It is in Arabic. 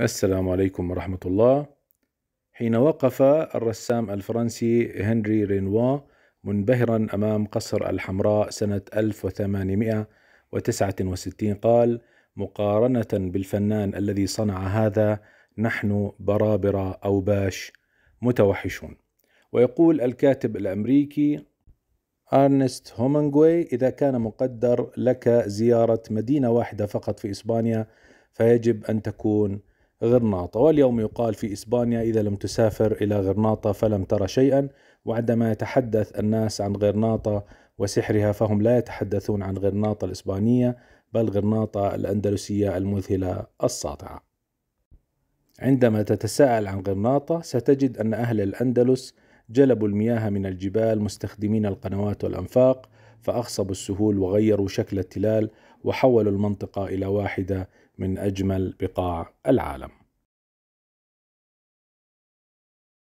السلام عليكم ورحمة الله حين وقف الرسام الفرنسي هنري رينوا منبهرا أمام قصر الحمراء سنة 1869 قال مقارنة بالفنان الذي صنع هذا نحن برابرة أو باش متوحشون ويقول الكاتب الأمريكي أرنست هومنغوي إذا كان مقدر لك زيارة مدينة واحدة فقط في إسبانيا فيجب أن تكون غرناطة واليوم يقال في إسبانيا إذا لم تسافر إلى غرناطة فلم ترى شيئا وعندما يتحدث الناس عن غرناطة وسحرها فهم لا يتحدثون عن غرناطة الإسبانية بل غرناطة الأندلسية المذهلة الساطعة عندما تتساءل عن غرناطة ستجد أن أهل الأندلس جلبوا المياه من الجبال مستخدمين القنوات والأنفاق فأغصبوا السهول وغيروا شكل التلال وحولوا المنطقة إلى واحدة من أجمل بقاع العالم